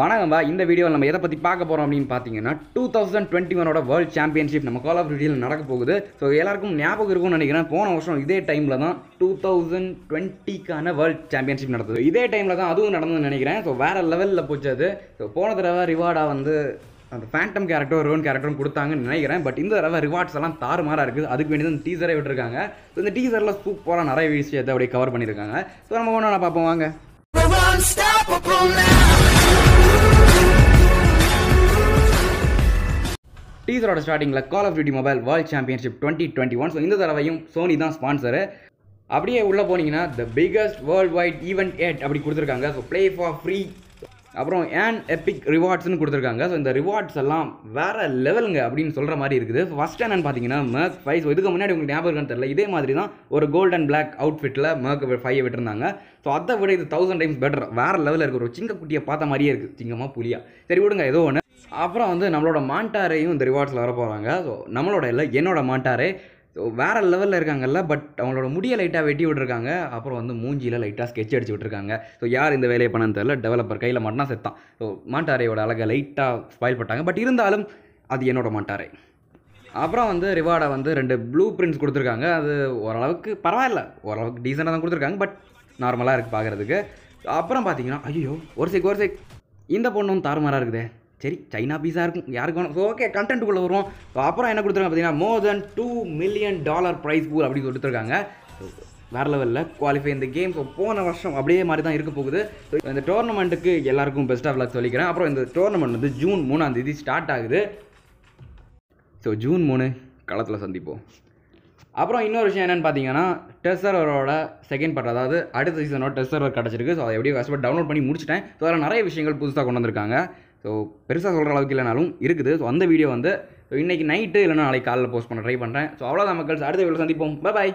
வணக்கம்பா இந்த வீடியோவில் நம்ம எதை பற்றி பார்க்க போகிறோம் அப்படின்னு பார்த்தீங்கன்னா டூ தௌசண்ட் டுவெண்ட்டி ஒனோட வேர்ல்டு சாம்பியன்ஷிப் நம்ம கால் ஆஃப் டியூட்டியில் நடக்க போகுது ஸோ எல்லாருக்கும் ஞாபகம் இருக்கும்னு நினைக்கிறேன் போன வருஷம் இதே டைமில் தான் டூ தௌசண்ட் டுவெண்ட்டிக்கான வேர்ல்டு சாம்பியன்ஷிப் நடந்தது இதே டைமில் தான் அதுவும் நடந்ததுன்னு நினைக்கிறேன் ஸோ வேறு லெவலில் போச்சு அது ஸோ போன தடவை ரிவார்டாக வந்து அந்த ஃபேண்டம் கேரக்டர் ரோன் கேரக்டரும் கொடுத்தாங்கன்னு நினைக்கிறேன் பட் இந்த தடவை ரிவார்ட்ஸ் எல்லாம் தாறுமாறாக இருக்குது அதுக்கு வேண்டியது இந்த டீசரே விட்டுருக்காங்க ஸோ இந்த டீசரில் சூப்பராக நிறைய விஷயத்தை அப்படியே கவர் பண்ணியிருக்காங்க ஸோ நம்ம ஒன்று பார்ப்போம் வாங்க டீசரோட ஸ்டார்டிங்கில் call of duty mobile world championship twenty twenty one so இந்த தடவையும் சோனி தான் ஸ்பான்சரு அப்படியே உள்ளே போனீங்கன்னா the biggest world wide event ad அப்படி கொடுத்துருக்காங்க ஸோ ப்ளே ஃபார் ஃப்ரீ அப்புறம் ஏன் எப்பிக் ரிவார்ட்ஸ்னு கொடுத்துருக்காங்க ஸோ இந்த ரிவார்ட்ஸ் எல்லாம் வேறு லெவலுங்க அப்படின்னு சொல்கிற மாதிரி இருக்குது ஃபஸ்ட் என்னன்னு பார்த்தீங்கன்னா மேக் ஃபைவ் ஸோ இதுக்கு முன்னாடி உங்களுக்கு ஞாபகம் தெரில இதே மாதிரி தான் ஒரு கோல்ட் அண்ட் பிளாக் அவுட்ஃபிட்டில் மேக் ஃபைவ் விட்டுருந்தாங்க ஸோ அதை விட இது தௌசண்ட் டைம்ஸ் பெட்டர் வேறு லெவலில் இருக்குது ஒரு சிங்க குட்டியை பார்த்த மாதிரியே இருக்குது சிங்கமாக புலியா சரி விடுங்க ஏதோ ஒன்று அப்புறம் வந்து நம்மளோட மாண்டாரையும் இந்த ரிவார்ட்ஸில் வர போகிறாங்க ஸோ நம்மளோட இல்லை என்னோட மாண்டாரே ஸோ வேறு லெவலில் இருக்காங்கல்ல பட் அவங்களோட முடியை லைட்டாக வெட்டி விட்ருக்காங்க அப்புறம் வந்து மூஞ்சியில் லைட்டாக ஸ்கெட்ச் அடிச்சு விட்ருக்காங்க ஸோ யார் இந்த வேலையை பண்ணனு தெரியல டெவலப்பர் கையில் மட்டும் செத்தான் ஸோ மாண்டாரையோட அழகை லைட்டாக ஸ்பாயில் பட்டாங்க பட் இருந்தாலும் அது என்னோட மாண்டாரை அப்புறம் வந்து ரிவார்டை வந்து ரெண்டு ப்ளூ பிரிண்ட்ஸ் கொடுத்துருக்காங்க அது ஓரளவுக்கு பரவாயில்ல ஓரளவுக்கு டீசெண்டாக தான் கொடுத்துருக்காங்க பட் நார்மலாக இருக்குது பார்க்குறதுக்கு அப்புறம் பார்த்தீங்கன்னா ஐயோ ஒரு செக் ஒரு சைக் இந்த பொண்ணும் தாறுமாறாக இருக்குதே சரி சைனா பீஸாக இருக்கும் யாருக்கு வேணும் ஸோ ஓகே கண்டென்ட்டுக்குள்ளே வரும் அப்புறம் என்ன கொடுத்துருக்காங்க பார்த்தீங்கன்னா more than two million dollar prize pool அப்படின்னு கொடுத்துருக்காங்க வேறு லெவலில் குவாலிஃபை இந்த கேம் ஸோ போன வருஷம் அப்படியே மாதிரி தான் இருக்க போகுது ஸோ இந்த டோர்னமெண்ட்டுக்கு எல்லாருக்கும் பெஸ்ட் ஆஃப் லக் சொல்லிக்கிறேன் அப்புறம் இந்த டோர்னமெண்ட் வந்து ஜூன் மூணாம் தேதி ஸ்டார்ட் ஆகுது ஸோ ஜூன் மூணு களத்தில் சந்திப்போம் அப்புறம் இன்னொரு விஷயம் என்னென்னு பார்த்தீங்கன்னா டெஸ்ஸரோட செகண்ட் பார்ட் அதாவது அடுத்த சீசனோட டெஸ்ஸரர் கிடச்சிருக்கு ஸோ அதை எப்படியோ கஷ்டப்பட்டு டவுன்லோட் பண்ணி முடிச்சிட்டேன் ஸோ அதில் நிறைய விஷயங்கள் புதுசாக கொண்டு வந்திருக்காங்க ஸோ பெருசாக சொல்கிற அளவுக்கு இல்லைனாலும் இருக்குது ஸோ அந்த வீடியோ வந்து ஸோ இன்றைக்கி நைட்டு இல்லைனா நாளைக்கு காலையில் போஸ்ட் பண்ண ட்ரை பண்ணுறேன் ஸோ அவ்வளோதான் மக்கள் அடுத்த வீடியோ சந்திப்போம் பாய்